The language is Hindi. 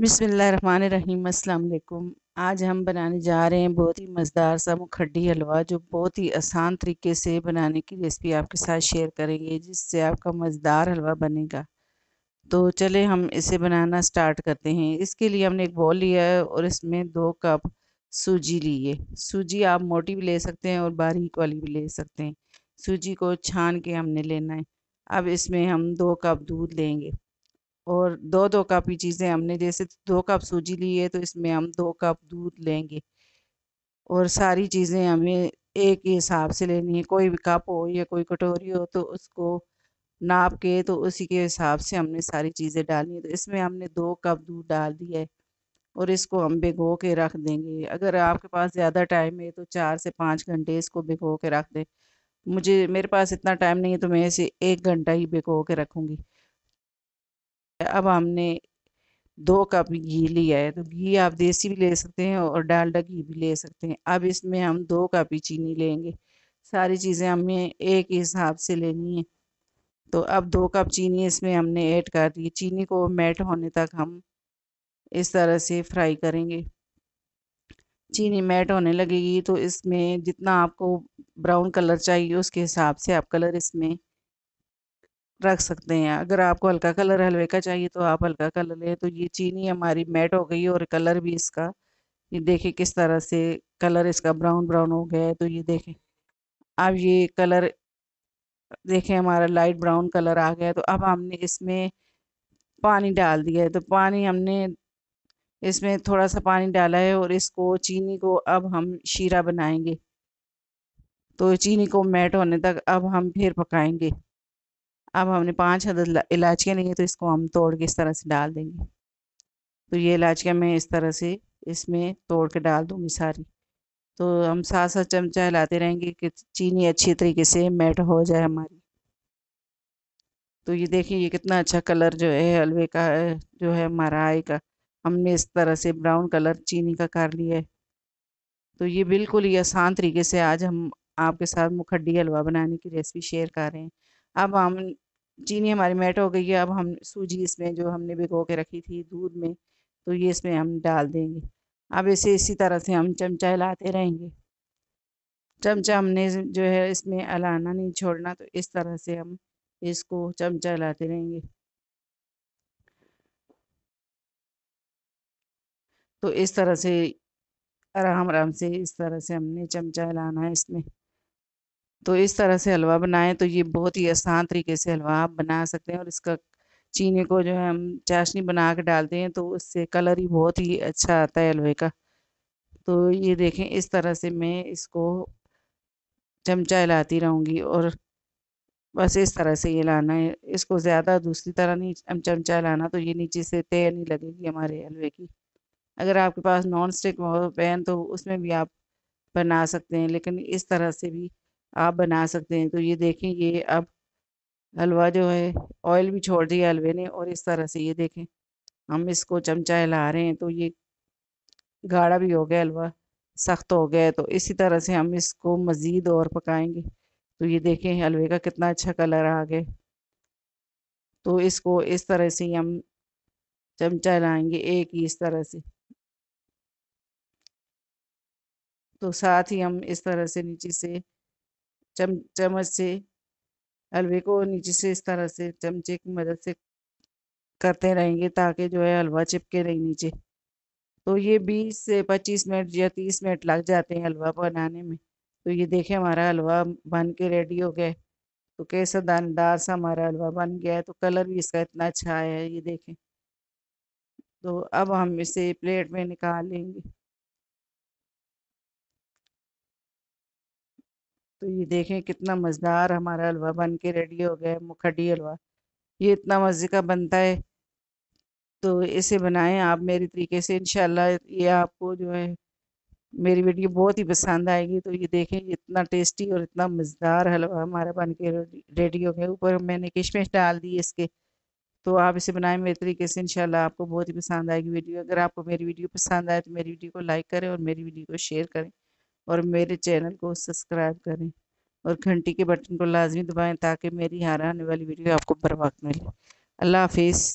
बिसमीम अल्लाम आज हम बनाने जा रहे हैं बहुत ही मज़ेदार सा मुखड्डी हलवा जो बहुत ही आसान तरीके से बनाने की रेसिपी आपके साथ शेयर करेंगे जिससे आपका मज़ेदार हलवा बनेगा तो चले हम इसे बनाना स्टार्ट करते हैं इसके लिए हमने एक बॉल लिया है और इसमें दो कप सूजी लिए सूजी आप मोटी भी ले सकते हैं और बारीक वाली भी ले सकते हैं सूजी को छान के हमने लेना है अब इसमें हम दो कप दूध लेंगे और दो दो कप ही चीज़ें हमने जैसे दो कप सूजी ली है तो इसमें हम दो कप दूध लेंगे और सारी चीज़ें हमें एक ही हिसाब से लेनी है कोई भी कप हो या कोई कटोरी हो तो उसको नाप के तो उसी के हिसाब से हमने सारी चीज़ें डालनी है तो इसमें हमने दो कप दूध डाल दिया है और इसको हम भिगो के रख देंगे अगर आपके पास ज़्यादा टाइम है तो चार से पाँच घंटे इसको भिगो के रख दें मुझे मेरे पास इतना टाइम नहीं है तो मैं इसे एक घंटा ही भिगो के रखूँगी अब हमने दो कप घी लिया है तो घी आप देसी भी ले सकते हैं और डालडा घी भी ले सकते हैं अब इसमें हम दो कप ही चीनी लेंगे सारी चीज़ें हमें एक हिसाब से लेनी है तो अब दो कप चीनी इसमें हमने ऐड कर दी चीनी को मेट होने तक हम इस तरह से फ्राई करेंगे चीनी मेट होने लगेगी तो इसमें जितना आपको ब्राउन कलर चाहिए उसके हिसाब से आप कलर इसमें रख सकते हैं अगर आपको हल्का कलर हलवे का चाहिए तो आप हल्का कलर लें तो ये चीनी हमारी मेट हो गई और कलर भी इसका ये देखें किस तरह से कलर इसका ब्राउन ब्राउन हो गया है तो ये देखें अब ये कलर देखें हमारा लाइट ब्राउन कलर आ गया तो अब हमने इसमें पानी डाल दिया है तो पानी हमने इसमें थोड़ा सा पानी डाला है और इसको चीनी को अब हम शीरा बनाएंगे तो चीनी को मेट होने तक अब हम फिर पकाएंगे अब हमने पाँच हद इलायचियाँ ली हैं तो इसको हम तोड़ के इस तरह से डाल देंगे तो ये इलायचियाँ मैं इस तरह से इसमें तोड़ के डाल दूँगी सारी तो हम सात सात चमचा हिलाते रहेंगे कि चीनी अच्छी तरीके से मेट हो जाए हमारी तो ये देखिए ये कितना अच्छा कलर जो है हलवे का जो है हमारा का हमने इस तरह से ब्राउन कलर चीनी का कर लिया है तो ये बिल्कुल ही आसान तरीके से आज हम आपके साथ मुखड्डी हलवा बनाने की रेसिपी शेयर कर रहे हैं अब हम चीनी हमारी मेट हो गई है अब हम सूजी इसमें जो हमने भिगो के रखी थी दूध में तो ये इसमें हम डाल देंगे अब इसे इसी तरह से हम चमचा हिलाते रहेंगे चमचा हमने जो है इसमें हलाना नहीं छोड़ना तो इस तरह से हम इसको चमचा हिलाते रहेंगे तो इस तरह से आराम आराम से इस तरह से हमने चमचा हिलाना है इसमें तो इस तरह से हलवा बनाएं तो ये बहुत ही आसान तरीके से हलवा आप बना सकते हैं और इसका चीनी को जो है हम चाशनी बना के डालते हैं तो उससे कलर ही बहुत ही अच्छा आता है हलवे का तो ये देखें इस तरह से मैं इसको चमचा हिलाती रहूँगी और बस इस तरह से ये लाना है इसको ज़्यादा दूसरी तरह नहीं हम चमचा लाना तो ये नीचे से तय नहीं लगेगी हमारे हलवे की अगर आपके पास नॉन स्टिक पैन तो उसमें भी आप बना सकते हैं लेकिन इस तरह से भी आप बना सकते हैं तो ये देखें ये अब हलवा जो है ऑयल भी छोड़ दिया हलवे ने और इस तरह से ये देखें हम इसको चमचा हिला रहे हैं तो ये गाढ़ा भी हो गया हलवा सख्त हो गया तो इसी तरह से हम इसको मज़ीद और पकाएंगे तो ये देखें हलवे का कितना अच्छा कलर आ गया तो इसको इस तरह से हम चमचा हिलाएंगे एक ही इस तरह से तो साथ ही हम इस तरह से नीचे से चम चम्मच से हलवे को नीचे से इस तरह से चमचे की मदद से करते रहेंगे ताकि जो है हलवा चिपके रहे नीचे तो ये बीस से पच्चीस मिनट या तीस मिनट लग जाते हैं हलवा बनाने में तो ये देखें हमारा हलवा बन के रेडी हो गया तो कैसा दानदार सा हमारा हलवा बन गया है तो कलर भी इसका इतना अच्छा आया है ये देखें तो अब हम इसे प्लेट में निकाल लेंगे तो ये देखें कितना मज़ेदार हमारा हलवा बन के रेडी हो गया है मुखड़ी हलवा ये इतना मज़े का बनता है तो इसे बनाएं आप मेरे तरीके से इनशाला ये आपको जो है मेरी वीडियो बहुत ही पसंद आएगी तो ये देखें इतना टेस्टी और इतना मज़ेदार हलवा हमारा बन के रेडी हो गया ऊपर मैंने किशमिश डाल दी इसके तो आप इसे बनाएं मेरे तरीके से इंशाल्लाह आपको बहुत ही पसंद आएगी वीडियो अगर आपको मेरी वीडियो पसंद आए तो मेरी वीडियो को लाइक करें और मेरी वीडियो को शेयर करें और मेरे चैनल को सब्सक्राइब करें और घंटी के बटन को लाजमी दबाएं ताकि मेरी हर आने वाली वीडियो आपको बर वक्त मिले अल्लाह हाफिज़